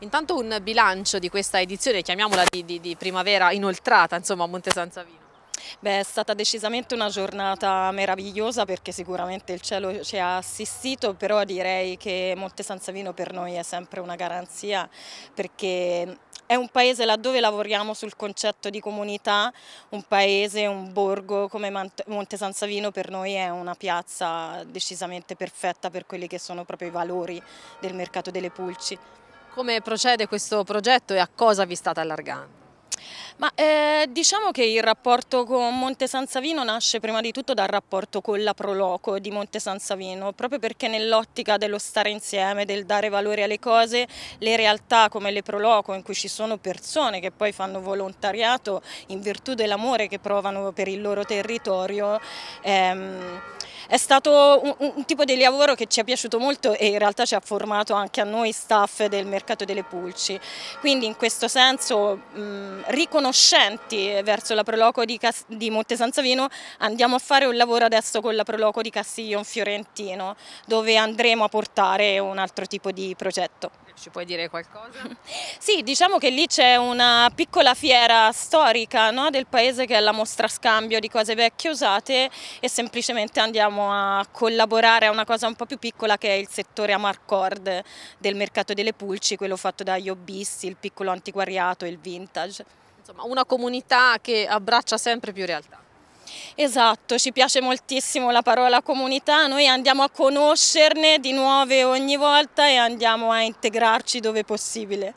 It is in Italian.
Intanto un bilancio di questa edizione, chiamiamola di, di, di primavera inoltrata insomma, a Monte San Savino. Beh, è stata decisamente una giornata meravigliosa perché sicuramente il cielo ci ha assistito, però direi che Monte San Savino per noi è sempre una garanzia perché è un paese laddove lavoriamo sul concetto di comunità, un paese, un borgo come Monte San Savino per noi è una piazza decisamente perfetta per quelli che sono proprio i valori del mercato delle pulci. Come procede questo progetto e a cosa vi state allargando? Ma eh, diciamo che il rapporto con Monte San Savino nasce prima di tutto dal rapporto con la Proloco di Monte San Savino, proprio perché nell'ottica dello stare insieme, del dare valore alle cose, le realtà come le Proloco in cui ci sono persone che poi fanno volontariato in virtù dell'amore che provano per il loro territorio, ehm, è stato un, un, tipo di lavoro che ci è piaciuto molto e in realtà ci ha formato anche a noi staff del mercato delle pulci, quindi in questo senso mh, mm, riconoscenti verso la Proloco di, Cas di Monte San Savino andiamo a fare un lavoro adesso con la Proloco di Castiglion Fiorentino dove andremo a portare un altro tipo di progetto. Ci puoi dire qualcosa? sì, diciamo che lì c'è una piccola fiera storica no, del paese che è la mostra scambio di cose vecchie usate e semplicemente andiamo riusciamo a collaborare a una cosa un po' più piccola che è il settore Amarcord del mercato delle pulci, quello fatto da Iobissi, il piccolo antiquariato e il vintage. Insomma, una comunità che abbraccia sempre più realtà. Esatto, ci piace moltissimo la parola comunità, noi andiamo a conoscerne di nuove ogni volta e andiamo a integrarci dove possibile.